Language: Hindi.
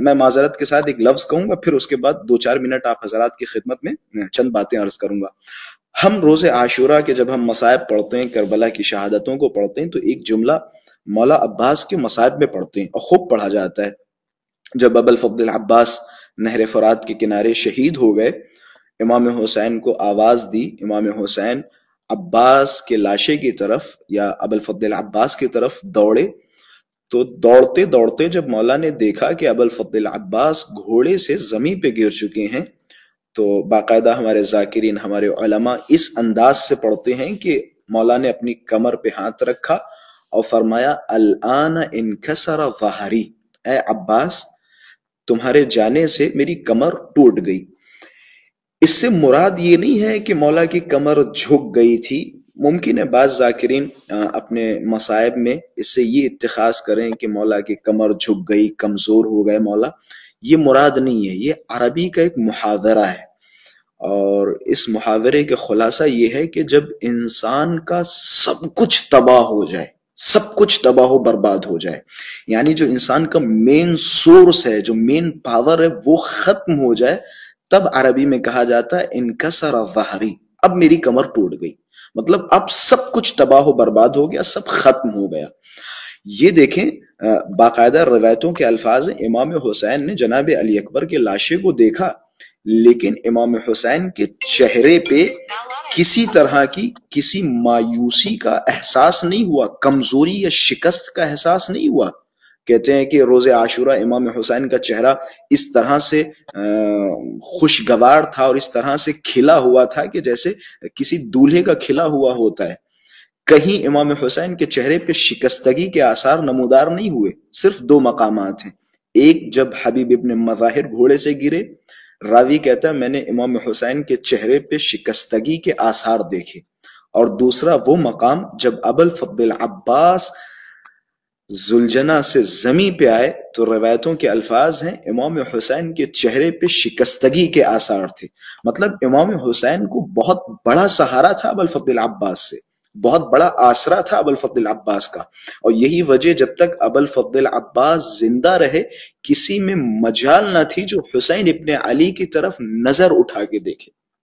मैं माजरत के साथ एक लफ्ज कहूंगा फिर उसके बाद दो चार मिनट आप हजरात की खिदमत में चंद बातें अर्ज करूंगा हम रोजे आशूरा के जब हम मसायब पढ़ते हैं करबला की शहादतों को पढ़ते हैं तो एक जुमला मौला अब्बास के मसायब में पढ़ते हैं और खूब पढ़ा जाता है जब अबल फब्दुल अब्बास नहर फरात के किनारे शहीद हो गए इमाम हुसैन को आवाज दी इमाम हुसैन अब्बास के लाशे की तरफ या अबल फब्दुल अब्बास की तरफ दौड़े तो दौड़ते दौड़ते जब मौला ने देखा कि अबुल फतिल अब्बास घोड़े से जमी पे गिर चुके हैं तो बाकायदा हमारे जाकिरीन हमारे उलमा इस अंदाज से पढ़ते हैं कि मौला ने अपनी कमर पे हाथ रखा और फरमाया इन इनखसरा जहारी ए अब्बास तुम्हारे जाने से मेरी कमर टूट गई इससे मुराद ये नहीं है कि मौला की कमर झुक गई थी मुमकिन है बाज़ जाकिरीन अपने मसायब में इससे ये इतखाज़ करें कि मौला की कमर झुक गई कमज़ोर हो गए मौला ये मुराद नहीं है ये अरबी का एक मुहावरा है और इस मुहावरे का खुलासा ये है कि जब इंसान का सब कुछ तबाह हो जाए सब कुछ तबाह हो बर्बाद हो जाए यानी जो इंसान का मेन सोर्स है जो मेन पावर है वो ख़त्म हो जाए तब अरबी में कहा जाता है सरा वाहरी अब मेरी कमर टूट गई मतलब अब सब कुछ तबाह बर्बाद हो गया सब खत्म हो गया ये देखें बाकायदा रवायतों के अल्फाज इमाम हुसैन ने जनाब अली अकबर के लाशे को देखा लेकिन इमाम हुसैन के चेहरे पे किसी तरह की किसी मायूसी का एहसास नहीं हुआ कमजोरी या शिकस्त का एहसास नहीं हुआ कहते हैं कि रोज़ आशूरा इमाम हुसैन का चेहरा इस तरह से खुशगवार था और इस तरह से खिला हुआ था कि जैसे किसी दूल्हे का खिला हुआ होता है कहीं इमाम हुसैन के चेहरे पे शिकस्तगी के आसार नमूदार नहीं हुए सिर्फ दो मकाम हैं एक जब हबीब इबन मज़ाहिर घोड़े से गिरे रावी कहता है मैंने इमाम हुसैन के चेहरे पे शिकस्तगी के आसार देखे और दूसरा वो मकाम जब अबल फब्दुल अब्बास जुलझना से जमी पे आए तो रवायतों के अल्फाज हैं इमाम हुसैन के चेहरे पे शिकस्तगी के आसार थे मतलब इमाम हुसैन को बहुत बड़ा सहारा था अबल फतिल अब्बास से बहुत बड़ा आसरा था अबल अब्बास का और यही वजह जब तक अबल फतिल अब्बास जिंदा रहे किसी में मजाल ना थी जो हुसैन इब्ने अली की तरफ नजर उठा के देखे